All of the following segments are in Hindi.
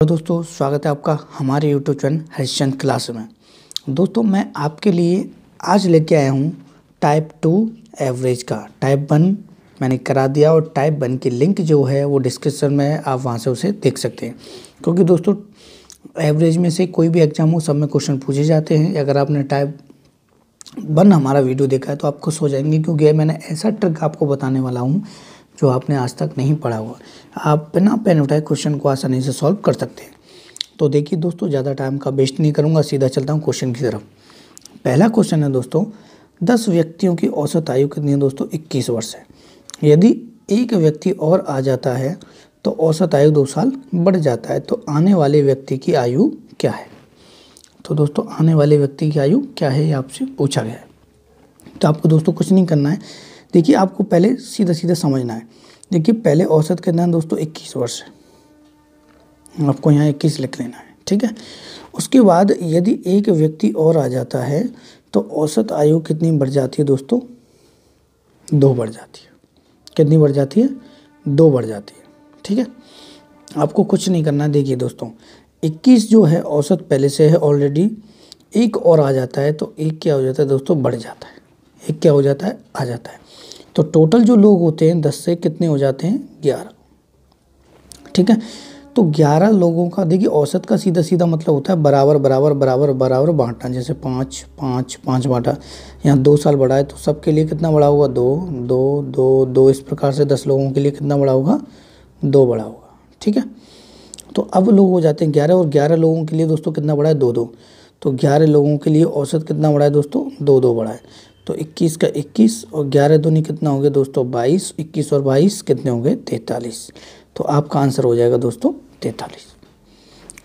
तो दोस्तों स्वागत है आपका हमारे यूट्यूब चैनल हरिश्चंद क्लास में दोस्तों मैं आपके लिए आज लेके आया हूँ टाइप टू एवरेज का टाइप वन मैंने करा दिया और टाइप वन की लिंक जो है वो डिस्क्रिप्शन में है आप वहाँ से उसे देख सकते हैं क्योंकि दोस्तों एवरेज में से कोई भी एग्जाम हो सब में क्वेश्चन पूछे जाते हैं अगर आपने टाइप वन हमारा वीडियो देखा है तो आप खुश हो जाएंगे क्योंकि मैंने ऐसा ट्रिक आपको बताने वाला हूँ जो आपने आज तक नहीं पढ़ा हुआ आप बिना पेन उठाए क्वेश्चन को आसानी से सॉल्व कर सकते हैं तो देखिए दोस्तों ज़्यादा टाइम का वेस्ट नहीं करूँगा सीधा चलता हूँ क्वेश्चन की तरफ पहला क्वेश्चन है दोस्तों दस व्यक्तियों की औसत आयु कितनी है दोस्तों इक्कीस वर्ष है यदि एक व्यक्ति और आ जाता है तो औसत आयु दो साल बढ़ जाता है तो आने वाले व्यक्ति की आयु क्या है तो दोस्तों आने वाले व्यक्ति की आयु क्या है ये आपसे पूछा गया है तो आपको दोस्तों कुछ नहीं करना है देखिए आपको पहले सीधा सीधा समझना है देखिए पहले औसत के है दोस्तों इक्कीस वर्ष आपको यहाँ इक्कीस लिख लेना है ठीक है उसके बाद यदि एक व्यक्ति और आ जाता है तो औसत आयु कितनी बढ़ जाती है दोस्तों दो बढ़ जाती है कितनी बढ़ जाती है दो बढ़ जाती है ठीक है आपको कुछ नहीं करना देखिए दोस्तों 21 जो है औसत पहले से है ऑलरेडी एक और आ जाता है तो एक क्या हो जाता है दोस्तों बढ़ जाता है एक क्या हो जाता है आ जाता है तो टोटल जो लोग होते हैं दस से कितने हो जाते हैं ग्यारह ठीक है तो ग्यारह लोगों का देखिए औसत का सीधा सीधा मतलब होता है बराबर बराबर बराबर बराबर बांटना जैसे पाँच पाँच पाँच बांटा यहाँ दो साल बढ़ा है तो सबके लिए कितना बड़ा होगा दो दो दो दो इस प्रकार से दस लोगों के लिए कितना बड़ा होगा दो बड़ा होगा ठीक है तो अब लोग हो जाते हैं ग्यारह और ग्यारह लोगों के लिए दोस्तों कितना बड़ा है दो दो तो ग्यारह लोगों के लिए औसत कितना बड़ा है दोस्तों दो दो बड़ा है तो 21 का 21 और ग्यारह दूनी कितना हो गया दोस्तों 22 21 और 22 कितने हो गए 43 तो आपका आंसर हो जाएगा दोस्तों 43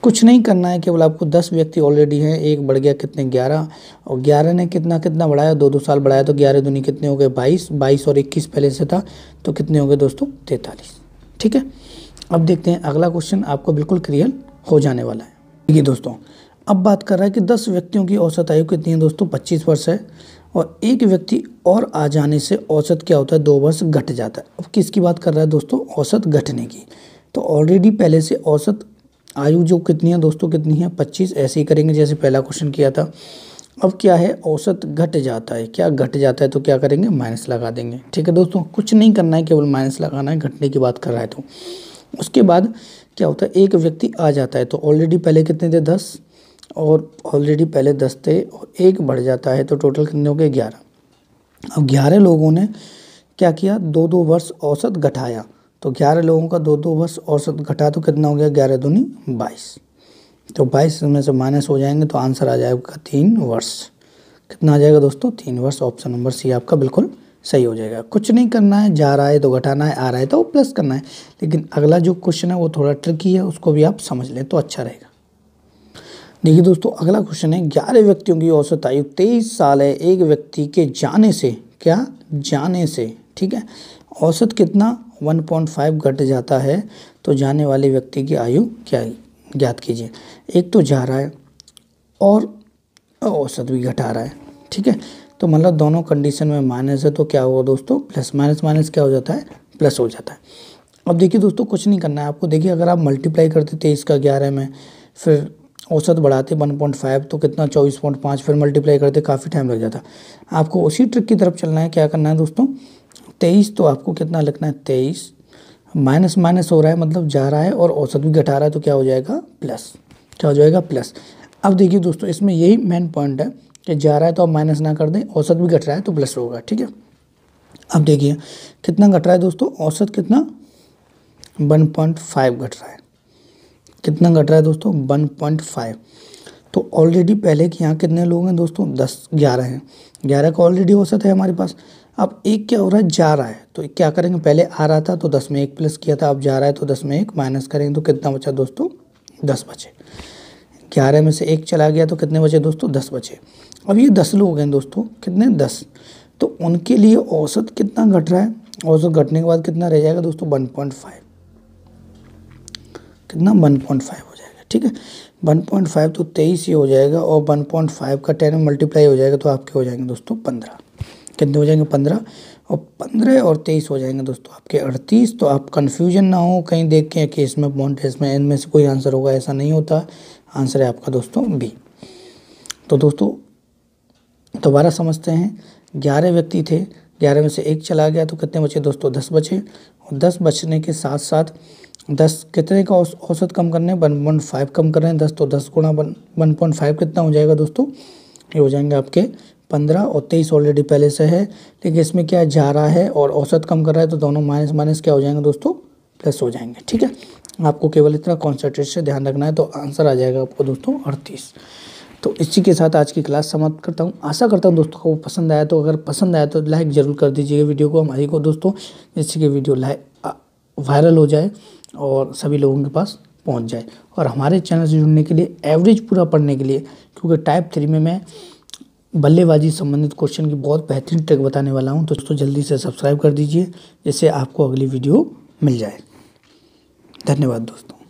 कुछ नहीं करना है केवल आपको 10 व्यक्ति ऑलरेडी हैं एक बढ़ गया कितने 11 और 11 ने कितना कितना बढ़ाया दो दो साल बढ़ाया तो 11 दूनी कितने हो गए 22 22 और 21 पहले से था तो कितने हो गए दोस्तों तैतालीस ठीक है अब देखते हैं अगला क्वेश्चन आपको बिल्कुल क्लियर हो जाने वाला है ठीक है दोस्तों अब बात कर रहा है कि दस व्यक्तियों की औसत आयु कितनी है दोस्तों पच्चीस वर्ष है और एक व्यक्ति और आ जाने से औसत क्या होता है दो वर्ष घट जाता है अब किसकी बात कर रहा है दोस्तों औसत घटने की तो ऑलरेडी पहले से औसत आयु जो कितनी है दोस्तों कितनी है पच्चीस ऐसे ही करेंगे जैसे पहला क्वेश्चन किया था अब क्या है औसत घट जाता है क्या घट जाता है तो क्या करेंगे माइनस लगा देंगे ठीक है दोस्तों कुछ नहीं करना है केवल माइनस लगाना है घटने की बात कर रहा है तो उसके बाद क्या होता है एक व्यक्ति आ जाता है तो ऑलरेडी पहले कितने थे दस और ऑलरेडी पहले दस थे और एक बढ़ जाता है तो टोटल कितने हो गए ग्यारह अब ग्यारह लोगों ने क्या किया दो दो वर्ष औसत घटाया तो ग्यारह लोगों का दो दो वर्ष औसत घटा तो कितना हो गया ग्यारह दूनी बाईस तो बाईस में से माइनस हो जाएंगे तो आंसर आ जाएगा तीन वर्ष कितना आ जाएगा दोस्तों तीन वर्ष ऑप्शन नंबर सी आपका बिल्कुल सही हो जाएगा कुछ नहीं करना है जा रहा है तो घटाना है आ रहा है तो प्लस करना है लेकिन अगला जो क्वेश्चन है वो थोड़ा ट्रिकी है उसको भी आप समझ लें तो अच्छा रहेगा देखिए दोस्तों अगला क्वेश्चन है ग्यारह व्यक्तियों की औसत आयु तेईस साल है एक व्यक्ति के जाने से क्या जाने से ठीक है औसत कितना 1.5 घट जाता है तो जाने वाले व्यक्ति की आयु क्या ज्ञात कीजिए एक तो जा रहा है और औसत भी घटा रहा है ठीक है तो मतलब दोनों कंडीशन में माइनस है तो क्या हुआ दोस्तों प्लस माइनस माइनस क्या हो जाता है प्लस हो जाता है अब देखिए दोस्तों कुछ नहीं करना है आपको देखिए अगर आप मल्टीप्लाई करते तेईस का ग्यारह में फिर औसत बढ़ाते 1.5 तो कितना 24.5 फिर मल्टीप्लाई करते काफ़ी टाइम लग जाता आपको उसी ट्रिक की तरफ चलना है क्या करना है दोस्तों तेईस तो आपको कितना लिखना है तेईस माइनस माइनस हो रहा है मतलब जा रहा है और औसत भी घटा रहा है तो क्या हो जाएगा प्लस क्या हो जाएगा प्लस अब देखिए दोस्तों इसमें यही मेन पॉइंट है कि जा रहा है तो आप माइनस ना कर दें औसत भी घट रहा है तो प्लस होगा ठीक है अब देखिए कितना घट रहा है दोस्तों औसत कितना 1.5 घट रहा है कितना घट रहा है दोस्तों 1.5 तो ऑलरेडी पहले के यहाँ कितने लोग हैं दोस्तों दस ग्यारह हैं ग्यारह का ऑलरेडी औसत है हमारे पास अब एक क्या हो रहा है जा रहा है तो क्या करेंगे पहले आ रहा था तो दस में एक प्लस किया था अब जा रहा है तो दस में एक माइनस करेंगे तो कितना बचा दोस्तों दस बचे ग्यारह में से एक चला गया तो कितने बचे दोस्तों दस बचे अब ये दस लोग हैं दोस्तों कितने दस तो उनके लिए औसत कितना घट रहा है औसत घटने के बाद कितना रह जाएगा दोस्तों वन पॉइंट फाइव कितना वन पॉइंट फाइव हो जाएगा ठीक है वन पॉइंट फाइव तो तेईस ही हो जाएगा और वन पॉइंट फाइव का टेन मल्टीप्लाई हो जाएगा तो आपके हो जाएंगे दोस्तों पंद्रह कितने हो जाएंगे पंद्रह और पंद्रह और तेईस हो जाएंगे दोस्तों आपके अड़तीस तो आप कन्फ्यूजन ना हो कहीं देख के कि इसमें पॉइंट इसमें इनमें से कोई आंसर होगा ऐसा नहीं होता आंसर है आपका दोस्तों बी तो दोस्तों दोबारा समझते हैं ग्यारह व्यक्ति थे ग्यारह में से एक चला गया तो कितने बचे दोस्तों दस बचे और दस बचने के साथ साथ दस कितने का औसत कम करना है वन पॉइंट फाइव कम कर रहे हैं दस तो दस गुणा वन वन पॉइंट फाइव कितना हो जाएगा दोस्तों ये हो जाएंगे आपके पंद्रह और तेईस ऑलरेडी पहले से है लेकिन इसमें क्या जा रहा है और औसत कम कर रहा है तो दोनों माइनस माइनस क्या हो जाएंगे दोस्तों प्लस हो जाएंगे ठीक है आपको केवल इतना कॉन्सेंट्रेट से ध्यान रखना है तो आंसर आ जाएगा आपको दोस्तों अड़तीस तो इसी के साथ आज की क्लास समाप्त करता हूँ आशा करता हूँ दोस्तों को पसंद आया तो अगर पसंद आया तो लाइक ज़रूर कर दीजिएगा वीडियो को हमारी को दोस्तों जिससे कि वीडियो लाइक वायरल हो जाए और सभी लोगों के पास पहुंच जाए और हमारे चैनल से जुड़ने के लिए एवरेज पूरा पढ़ने के लिए क्योंकि टाइप थ्री में मैं बल्लेबाजी संबंधित क्वेश्चन की बहुत बेहतरीन ट्रिक बताने वाला हूं तो दोस्तों जल्दी से सब्सक्राइब कर दीजिए जिससे आपको अगली वीडियो मिल जाए धन्यवाद दोस्तों